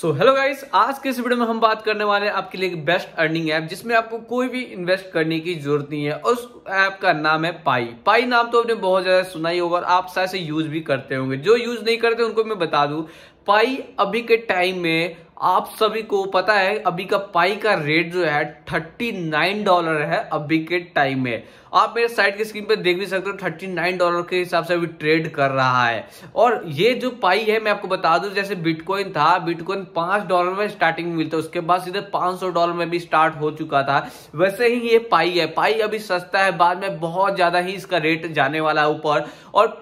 so hello guys आज के इस वीडियो में हम बात करने वाले हैं आपके लिए बेस्ट अर्निंग ऐप जिसमें आपको कोई भी इन्वेस्ट करने की जरूरत नहीं है उस ऐप का नाम है पाई पाई नाम तो आपने बहुत ज़्यादा सुना ही होगा और आप शायद से यूज़ भी करते होंगे जो यूज़ नहीं करते उनको मैं बता दू पाई अभी के टाइम में आप सभी को पता है अभी का पाई का रेट जो है थर्टी नाइन डॉलर है अभी के टाइम में आप मेरे साइड की स्क्रीन पे देख भी सकते हो थर्टी नाइन डॉलर के हिसाब से अभी ट्रेड कर रहा है और ये जो पाई है मैं आपको बता दूं जैसे बिटकॉइन था बिटकॉइन पांच डॉलर में स्टार्टिंग में मिलता है उसके बाद सीधे पांच सौ डॉलर में भी स्टार्ट हो चुका था वैसे ही ये पाई है पाई अभी सस्ता है बाद में बहुत ज्यादा ही इसका रेट जाने वाला है ऊपर और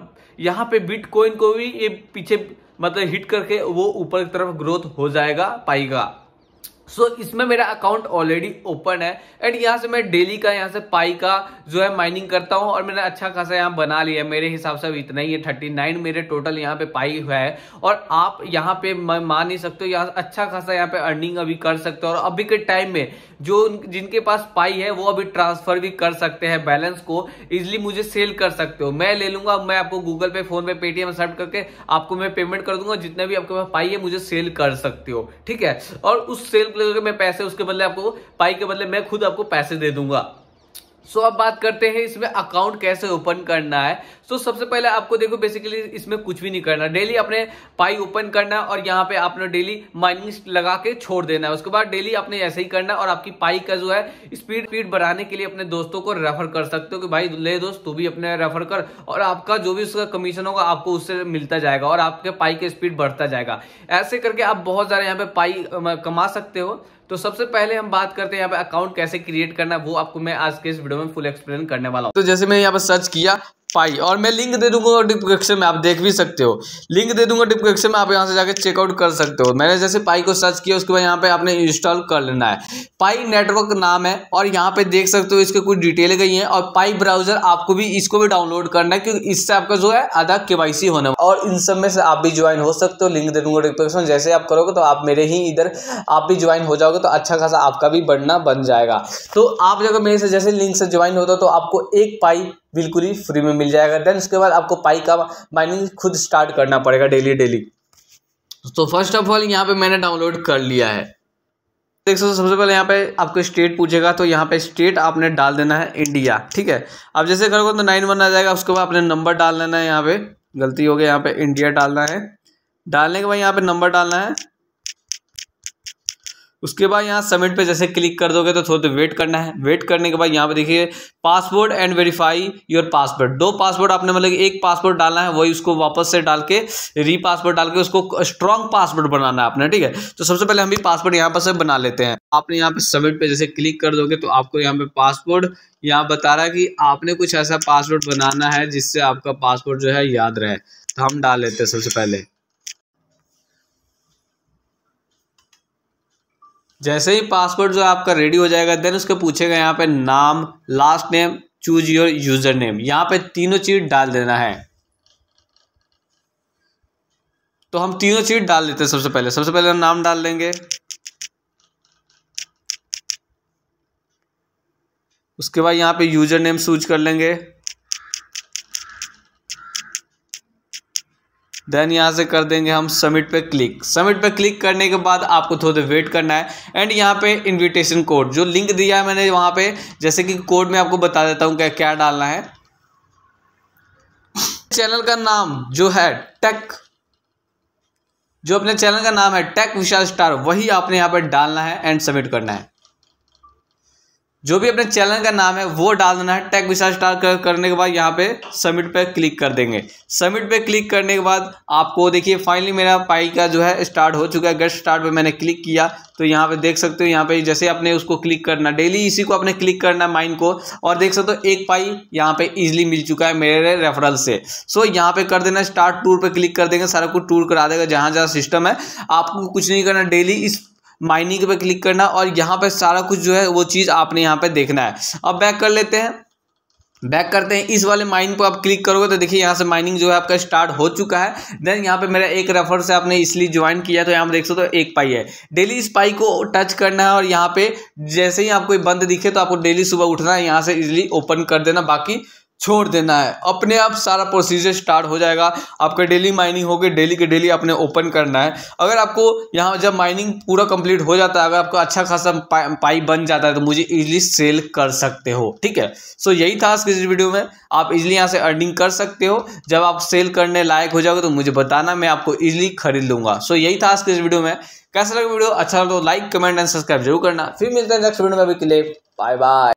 यहाँ पे बिटकॉइन को भी ये पीछे मतलब हिट करके वो ऊपर की तरफ ग्रोथ हो जाएगा पाएगा सो so, इसमें मेरा अकाउंट ऑलरेडी ओपन है एंड यहाँ से मैं डेली का यहाँ से पाई का जो है माइनिंग करता हूँ और मैंने अच्छा खासा यहाँ बना लिया है मेरे हिसाब से अभी इतना ही है थर्टी नाइन मेरे टोटल यहाँ पे पाई हुआ है और आप यहाँ पे मैं मान नहीं सकते यहाँ अच्छा खासा यहाँ पे अर्निंग अभी कर सकते हो और अभी के टाइम में जो जिनके पास पाई है वो अभी ट्रांसफर भी कर सकते हैं बैलेंस को इजिली मुझे सेल कर सकते हो मैं ले लूंगा मैं आपको गूगल पे फोन पे पेटीएम सर्ट करके आपको मैं पेमेंट कर दूंगा जितने भी आपके पास पाई है मुझे सेल कर सकते हो ठीक है और उस सेल मैं पैसे उसके बदले आपको पाई के बदले मैं खुद आपको पैसे दे दूंगा सो so, अब बात करते हैं इसमें अकाउंट कैसे ओपन करना है सो so, सबसे पहले आपको देखो बेसिकली इसमें कुछ भी नहीं करना डेली अपने पाई ओपन करना और यहाँ पे आपने डेली माइनिंग लगा के छोड़ देना है उसके बाद डेली आपने ऐसे ही करना और आपकी पाई का जो है स्पीड स्पीड बढ़ाने के लिए अपने दोस्तों को रेफर कर सकते हो कि भाई ले दोस्त तू भी अपने रेफर कर और आपका जो भी उसका कमीशन होगा आपको उससे मिलता जाएगा और आपके पाई की स्पीड बढ़ता जाएगा ऐसे करके आप बहुत सारे यहाँ पे पाई कमा सकते हो तो सबसे पहले हम बात करते हैं यहाँ पे अकाउंट कैसे क्रिएट करना है वो आपको मैं आज के इस वीडियो में फुल एक्सप्लेन करने वाला हूँ तो जैसे मैंने यहाँ पर सर्च किया पाई और मैं लिंक दे दूंगा डिस्क्रिप्शन में आप देख भी सकते हो लिंक दे दूंगा डिस्क्रिप्शन में आप यहाँ से जाकर चेकआउट कर सकते हो मैंने जैसे पाई को सर्च किया उसके बाद यहाँ पे आपने इंस्टॉल कर लेना है पाई नेटवर्क नाम है और यहाँ पे देख सकते हो इसके कुछ डिटेल गई हैं और पाई ब्राउजर आपको भी इसको भी डाउनलोड करना है क्योंकि इससे आपका जो है आधा के होना और इन सब में से आप भी ज्वाइन हो सकते हो लिंक दे दूंगा डिस्क्रिप्शन जैसे आप करोगे तो आप मेरे ही इधर आप भी ज्वाइन हो जाओगे तो अच्छा खासा आपका भी बढ़ना बन जाएगा तो आप जगह मेरे से जैसे लिंक से ज्वाइन होता तो आपको एक पाई बिल्कुल ही फ्री में मिल जाएगा देन उसके बाद आपको पाई का माइनिंग खुद स्टार्ट करना पड़ेगा डेली डेली तो फर्स्ट ऑफ ऑल यहाँ पे मैंने डाउनलोड कर लिया है देख सकते सबसे पहले यहाँ पे आपको स्टेट पूछेगा तो यहाँ पे स्टेट आपने डाल देना है इंडिया ठीक है अब जैसे करोगे तो नाइन वन आ जाएगा उसके बाद आपने नंबर डाल देना है यहाँ पे गलती हो गया यहाँ पे इंडिया डालना है डालने के बाद यहाँ पे नंबर डालना है उसके बाद यहाँ सबमिट पे जैसे क्लिक कर दोगे तो थोड़ी देर वेट करना है वेट करने के बाद यहाँ पे देखिए password and verify your password दो पासवर्ड आपने मतलब एक पासवर्ड डालना है वही उसको वापस से डाल के री पासवर्ड डाल के उसको स्ट्रॉन्ग पासवर्ड बनाना है आपने ठीक है तो सबसे पहले हम भी पासवर्ड यहाँ पर से बना लेते हैं आपने यहाँ पे सबमिट पे जैसे क्लिक कर दोगे तो आपको यहाँ पे पासवर्ड यहाँ बता रहा है कि आपने कुछ ऐसा पासवर्ड बनाना है जिससे आपका पासवर्ड जो है याद रहे तो हम डाल लेते हैं सबसे पहले जैसे ही पासवर्ड जो आपका रेडी हो जाएगा देन उसके पूछेगा यहाँ पे नाम last name choose your username यहाँ पे तीनों चीज़ डाल देना है तो हम तीनों चीज़ डाल देते हैं सबसे पहले सबसे पहले हम नाम डाल देंगे उसके बाद यहाँ पे यूज़र नेम सूज कर लेंगे देन यहाँ से कर देंगे हम सबमिट पे क्लिक सबमिट पे क्लिक करने के बाद आपको थोड़ा वेट करना है एंड यहाँ पे इनविटेशन कोड जो लिंक दिया है मैंने वहाँ पे जैसे कि कोड में आपको बता देता हूँ क्या क्या डालना है चैनल का नाम जो है टेक जो अपने चैनल का नाम है टेक विशाल स्टार वही आपने यहाँ पर डालना है एंड सबमिट करना है जो भी अपने चैनल का नाम है वो डाल देना है टैग विशाल स्टार करने के बाद यहाँ पे सबमिट पे क्लिक कर देंगे सबमिट पे क्लिक करने के बाद आपको देखिए फाइनली मेरा पाई का जो है स्टार्ट हो चुका है गेट स्टार्ट पे मैंने क्लिक किया तो यहाँ पे देख सकते हो यहाँ पे जैसे आपने उसको क्लिक करना डेली इसी को आपने क्लिक करना है माइंड को और देख सकते हो एक पाई यहाँ पे इजिली मिल चुका है मेरे रेफरल से सो यहाँ पे कर देना स्टार्ट टूर पर क्लिक कर देंगे सारा कुछ टूर करा देगा जहाँ जहाँ सिस्टम है आपको कुछ नहीं करना डेली इस माइनिंग पे क्लिक करना और यहाँ पे सारा कुछ जो है वो चीज़ आपने यहाँ पे देखना है अब बैक कर लेते हैं बैक करते हैं इस वाले माइन पर आप क्लिक करोगे तो देखिए यहाँ से माइनिंग जो है आपका स्टार्ट हो चुका है देन यहाँ पे मेरा एक रेफर से आपने इसलिए ज्वाइन किया तो यहाँ पर देख सकते हो तो एक पाई है डेली इस पाई को टच करना है और यहाँ पे जैसे ही आपको बंद दिखे तो आपको डेली सुबह उठना है यहाँ से इजिली ओपन कर देना बाकी छोड़ देना है अपने आप सारा प्रोसीजर स्टार्ट हो जाएगा आपका डेली माइनिंग होगी डेली के डेली आपने ओपन करना है अगर आपको यहाँ जब माइनिंग पूरा कंप्लीट हो जाता है अगर आपको अच्छा खासा पाई पाइप बन जाता है तो मुझे इजीली सेल कर सकते हो ठीक है सो यही था आज के इस वीडियो में आप इजीली यहाँ से अर्निंग कर सकते हो जब आप सेल करने लायक हो जाओगे तो मुझे बताना मैं आपको इजिली खरीद लूँगा सो यही था आज के इस वीडियो में कैसा लगे वीडियो अच्छा लगे तो लाइक कमेंट एंड सब्सक्राइब जरूर करना फिर मिलते हैं नेक्स्ट वीडियो में अभी के लिए बाय बाय